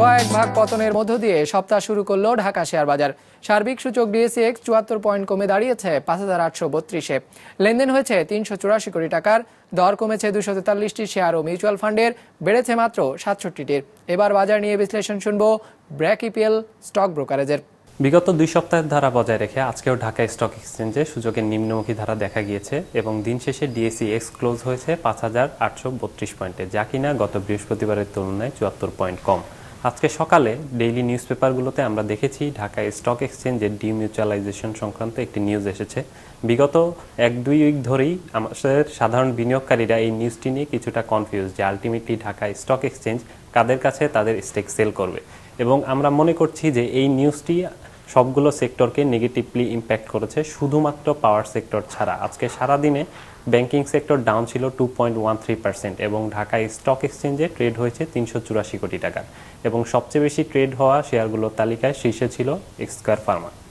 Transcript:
কয়েক ভাগ পতনের মধ্য দিয়ে সপ্তাহ শুরু করলো ঢাকা শেয়ার বাজার সার্বিক সূচক ডিএসএক্স চুয়াত্তর পয়েন্ট কমে দাঁড়িয়েছে পাঁচ হাজার আটশো বত্রিশে লেনদেন হয়েছে তিনশো চুরাশি কোটি টাকার দর কমেছে দুশো তেতাল্লিশটি শেয়ার ও মিউচুয়াল ফান্ডের বেড়েছে মাত্র সাতষট্টিটির এবার বাজার নিয়ে বিশ্লেষণ শুনব ব্র্যাক ইপিএল স্টক ব্রোকারেজের বিগত দুই সপ্তাহের ধারা বজায় রেখে আজকেও ঢাকা স্টক এক্সচেঞ্জে সুযোগের নিম্নমুখী ধারা দেখা গিয়েছে এবং দিন শেষে ডিএসি এক্স ক্লোজ হয়েছে পাঁচ হাজার আটশো বত্রিশ পয়েন্টে যা কিনা গত বৃহস্পতিবারের তুলনায় চুয়াত্তর পয়েন্ট কম আজকে সকালে ডেইলি নিউজ পেপারগুলোতে আমরা দেখেছি ঢাকা স্টক এক্সচেঞ্জের ডিমিউচুয়ালাইজেশন সংক্রান্ত একটি নিউজ এসেছে বিগত এক দুই উইক ধরেই আমাদের সাধারণ বিনিয়োগকারীরা এই নিউজটি নিয়ে কিছুটা কনফিউজ যে আলটিমেটলি ঢাকা স্টক এক্সচেঞ্জ কাদের কাছে তাদের স্টেক সেল করবে এবং আমরা মনে করছি যে এই নিউজটি সবগুলো সেক্টরকে নেগেটিভলি ইম্প্যাক্ট করেছে শুধুমাত্র পাওয়ার সেক্টর ছাড়া আজকে সারাদিনে ব্যাংকিং সেক্টর ডাউন ছিল two point one three percent এবং ঢাকায় স্টক এক্সচেঞ্জে ট্রেড হয়েছে তিনশো চুরাশি কোটি টাকার এবং সবচেয়ে বেশি ট্রেড হওয়া শেয়ারগুলোর তালিকায় শীর্ষে ছিল এক্সকার ফার্মা